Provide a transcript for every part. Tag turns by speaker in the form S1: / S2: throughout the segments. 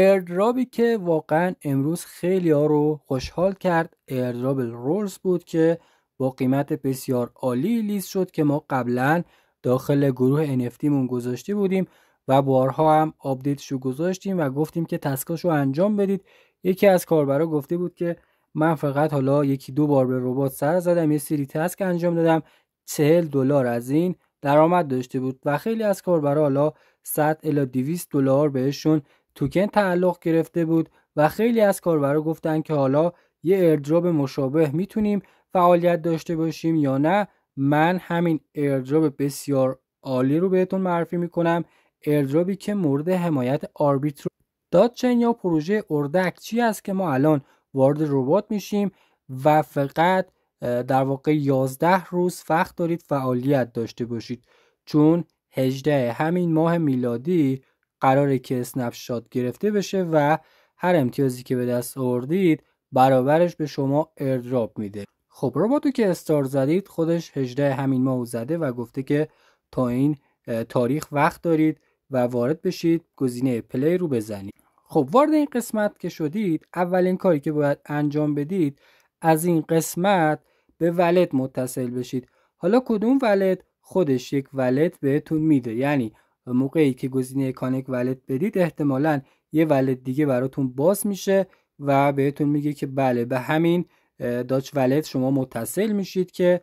S1: ایردرابی که واقعا امروز خیلی ها رو خوشحال کرد ایردراب رولز بود که با قیمت بسیار عالی لیست شد که ما قبلا داخل گروه NFT مون گذاشته بودیم و بارها هم آپدیتش رو گذاشتیم و گفتیم که تسکاش رو انجام بدید یکی از کاربرا گفته بود که من فقط حالا یکی دو بار به ربات سر زدم یه سری تسک انجام دادم چهل دلار از این درآمد داشته بود و خیلی از کاربرا حالا 100 الی 200 دلار بهشون توکن تعلق گرفته بود و خیلی از کاربرا گفتن که حالا یه ایردراپ مشابه میتونیم فعالیت داشته باشیم یا نه من همین ایردراپ بسیار عالی رو بهتون معرفی میکنم ایردراپی که مورد حمایت آربیتر دادچین یا پروژه اردک چی است که ما الان وارد ربات میشیم و فقط در واقع 11 روز وقت دارید فعالیت داشته باشید چون 18 همین ماه میلادی قراره که اسنپ شات گرفته بشه و هر امتیازی که به دست آوردید برابرش به شما ایردراپ میده خب رباتو که استار زدید خودش 18 همین ماه زده و گفته که تا این تاریخ وقت دارید و وارد بشید گزینه پلی رو بزنید خب وارد این قسمت که شدید اولین کاری که باید انجام بدید از این قسمت به ولت متصل بشید حالا کدوم ولت خودش یک ولت بهتون میده یعنی و موقعی که گزینه کانک ولت بدید احتمالا یه ولت دیگه براتون باز میشه و بهتون میگه که بله به همین داچ ولت شما متصل میشید که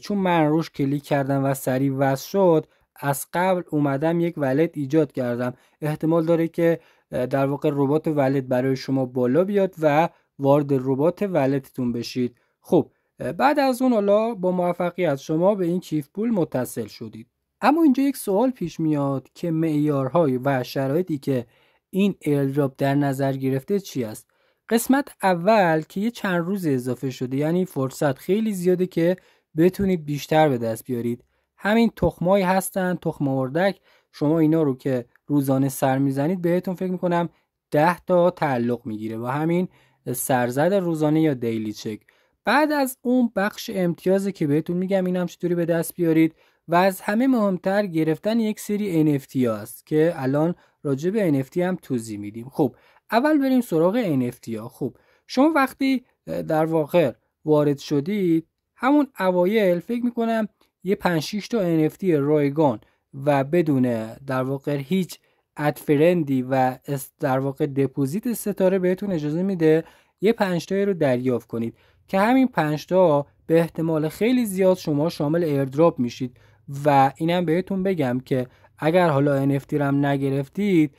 S1: چون من روش کلیک کردم و سریع وز شد از قبل اومدم یک ولت ایجاد کردم احتمال داره که در واقع ربات ولت برای شما بالا بیاد و وارد ربات ولتتون بشید خب بعد از اون حالا با موفقیت شما به این کیف پول متصل شدید اما اینجا یک سوال پیش میاد که معیارهای و شرایطی که این ایردراپ در نظر گرفته چی است قسمت اول که یه چند روز اضافه شده یعنی فرصت خیلی زیاده که بتونید بیشتر به دست بیارید همین تخمایی هستن تخم اردک شما اینا رو که روزانه سر میزنید بهتون فکر میکنم 10 تا تعلق میگیره و همین سرزد روزانه یا دیلی چک بعد از اون بخش امتیازه که بهتون میگم اینم چطوری به دست بیارید و از همه مهمتر گرفتن یک سری NFT است که الان راجع به NFT هم توضیح میدیم خب اول بریم سراغ NFT ها خب شما وقتی در واقع وارد شدید همون اوایل فکر میکنم یه 5 6 تا NFT رایگان و بدون در واقع هیچ ادفرندی و در واقع دپوزیت ستاره بهتون اجازه میده یه 5 تایی رو دریافت کنید که همین 5 تا به احتمال خیلی زیاد شما شامل ایردراپ میشید و اینم بهتون بگم که اگر حالا NFT رم نگرفتید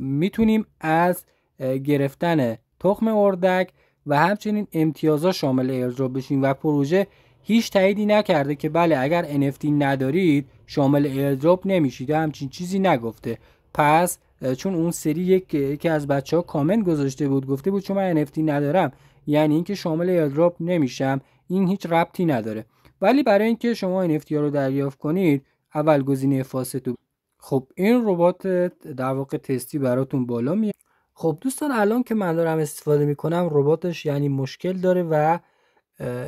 S1: میتونیم از گرفتن تخم اردک و همچنین امتیازها شامل ایردروپ بشین و پروژه هیچ تاییدی نکرده که بله اگر NFT ندارید شامل ایردروپ نمیشید و همچین چیزی نگفته پس چون اون سری یک یکی از بچه ها کامنت گذاشته بود گفته بود چون من NFT ندارم یعنی اینکه شامل ایردروپ نمیشم این هیچ ربطی نداره ولی برای اینکه شما این رو دریافت کنید اول گزینه تو خب این ربات در واقع تستی براتون بالا میاد خب دوستان الان که من دارم استفاده میکنم رباتش یعنی مشکل داره و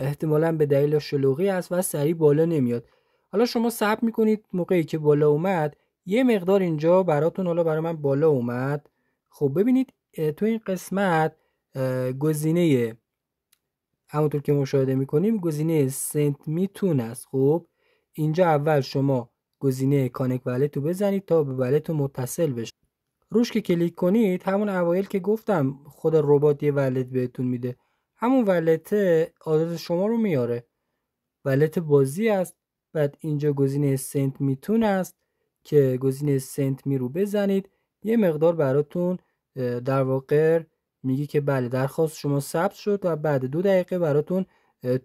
S1: احتمالا به دلیل شلوغی است و سریع بالا نمیاد حالا شما صبر میکنید موقعی که بالا اومد یه مقدار اینجا براتون حالا برای من بالا اومد خب ببینید تو این قسمت گزینه همونطور که مشاهده میکنیم گزینه سنت میتون است خب اینجا اول شما گزینه کانک ولت رو بزنید تا به ولت متصل بشه روش که کلیک کنید همون اوایل که گفتم خود ربات یه ولت بهتون میده همون ولت آدرس شما رو میاره ولت بازی است بعد اینجا گزینه سنت میتون است که گزینه سنت می رو بزنید یه مقدار براتون در واقع میگی که بله درخواست شما ثبت شد و بعد دو دقیقه براتون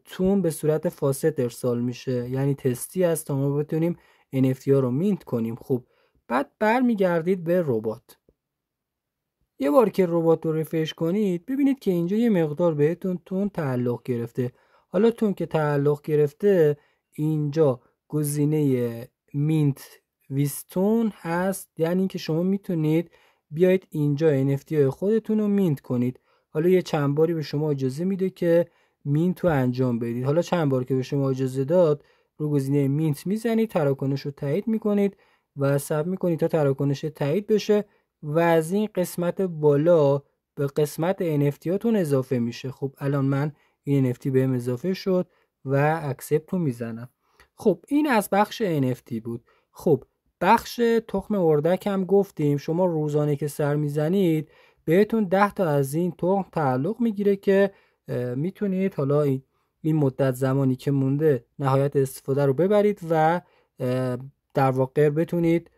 S1: تون به صورت فاسد ارسال میشه یعنی تستی است تا ما بتونیم NFT ها رو مینت کنیم خوب بعد برمیگردید به ربات یه بار که ربات رو رفرش کنید ببینید که اینجا یه مقدار بهتون تون تعلق گرفته حالا تون که تعلق گرفته اینجا گزینه مینت ویستون هست یعنی که شما میتونید بیایید اینجا NFT های خودتون رو مینت کنید حالا یه چند باری به شما اجازه میده که مینت رو انجام بدید حالا چند بار که به شما اجازه داد رو گزینه مینت میزنید تراکنش رو تایید میکنید و سب میکنید تا تراکنش تایید بشه و از این قسمت بالا به قسمت NFT هاتون اضافه میشه خب الان من این NFT بهم اضافه شد و اکسپت رو میزنم خب این از بخش NFT بود خب بخش تخم اردک هم گفتیم شما روزانه که سر میزنید بهتون 10 تا از این تخم تعلق میگیره که میتونید حالا این مدت زمانی که مونده نهایت استفاده رو ببرید و در واقع بتونید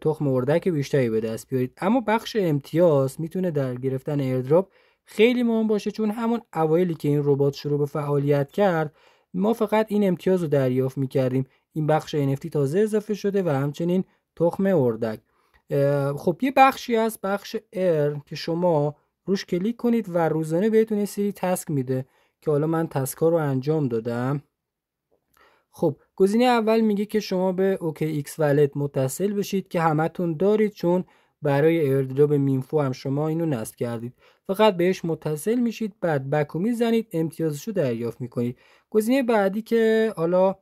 S1: تخم اردک بیشتری به دست بیارید اما بخش امتیاز میتونه در گرفتن ایردراپ خیلی مهم باشه چون همون اوایلی که این ربات شروع به فعالیت کرد ما فقط این امتیاز رو دریافت میکردیم این بخش NFT تازه اضافه شده و همچنین تخم اردک خب یه بخشی از بخش ایر که شما روش کلیک کنید و روزانه بهتون یه سری تسک میده که حالا من تسکا رو انجام دادم خب گزینه اول میگه که شما به اوکی ایکس ولت متصل بشید که همتون دارید چون برای به مینفو هم شما اینو نصب کردید فقط بهش متصل میشید بعد بکو میزنید امتیازشو دریافت میکنید گزینه بعدی که حالا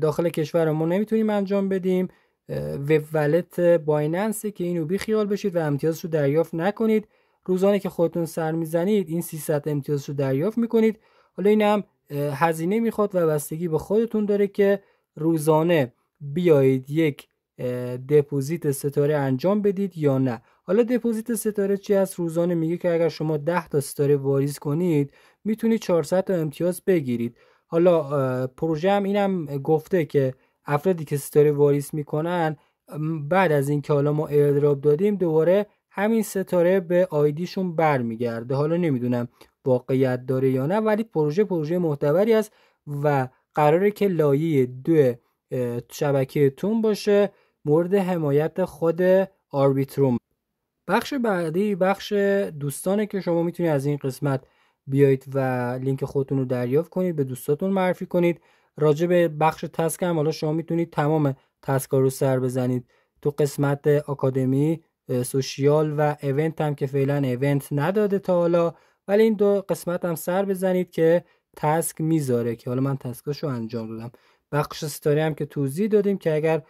S1: داخل کشور ما نمیتونیم انجام بدیم وب ولت بایننسه که اینو بیخیال بشید و امتیازشو رو دریافت نکنید روزانه که خودتون سر میزنید این 300 امتیاز رو دریافت میکنید حالا این هم هزینه میخواد و بستگی به خودتون داره که روزانه بیایید یک دپوزیت ستاره انجام بدید یا نه حالا دپوزیت ستاره چی از روزانه میگه که اگر شما 10 تا ستاره واریز کنید میتونید 400 تا امتیاز بگیرید حالا پروژه هم اینم گفته که افرادی که ستاره واریس میکنن بعد از اینکه حالا ما ایردراب دادیم دوباره همین ستاره به آیدیشون برمیگرده حالا نمیدونم واقعیت داره یا نه ولی پروژه پروژه محتبری است و قراره که لایه دو شبکه تون باشه مورد حمایت خود آربیتروم بخش بعدی بخش دوستانه که شما میتونید از این قسمت بیایید و لینک خودتون رو دریافت کنید به دوستاتون معرفی کنید راجع به بخش تسک هم حالا شما میتونید تمام تسک رو سر بزنید تو قسمت آکادمی سوشیال و ایونت هم که فعلا ایونت نداده تا حالا ولی این دو قسمت هم سر بزنید که تسک میذاره که حالا من تسکاش رو انجام دادم بخش ستاره هم که توضیح دادیم که اگر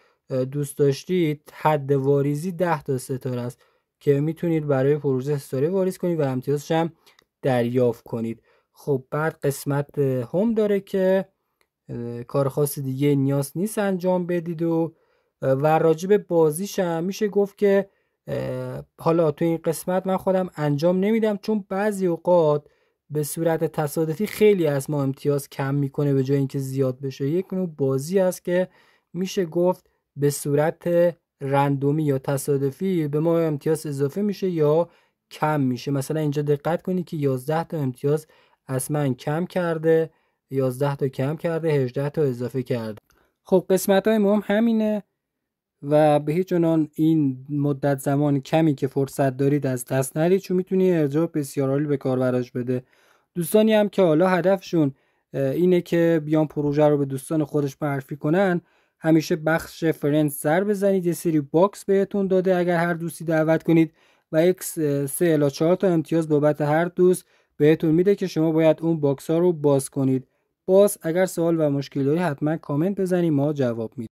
S1: دوست داشتید حد واریزی ده تا ستاره است که میتونید برای پروژه ستاره واریز کنید و امتیازش هم دریافت کنید خب بعد قسمت هم داره که کار خاص دیگه نیاز نیست انجام بدید و و راجب بازیش میشه گفت که حالا تو این قسمت من خودم انجام نمیدم چون بعضی اوقات به صورت تصادفی خیلی از ما امتیاز کم میکنه به جای اینکه زیاد بشه یک نوع بازی است که میشه گفت به صورت رندومی یا تصادفی به ما امتیاز اضافه میشه یا کم میشه مثلا اینجا دقت کنید که 11 تا امتیاز از من کم کرده 11 تا کم کرده 18 تا اضافه کرده خب قسمت های مهم همینه و به هیچ این مدت زمان کمی که فرصت دارید از دست ندید چون میتونی ارجاع بسیار عالی به کاربراش بده دوستانی هم که حالا هدفشون اینه که بیان پروژه رو به دوستان خودش معرفی کنن همیشه بخش فرند سر بزنید یه سری باکس بهتون داده اگر هر دوستی دعوت کنید و یک سه الا چهار تا امتیاز بابت هر دوست بهتون میده که شما باید اون باکس ها رو باز کنید باز اگر سوال و مشکل داری حتما کامنت بزنید ما جواب میدیم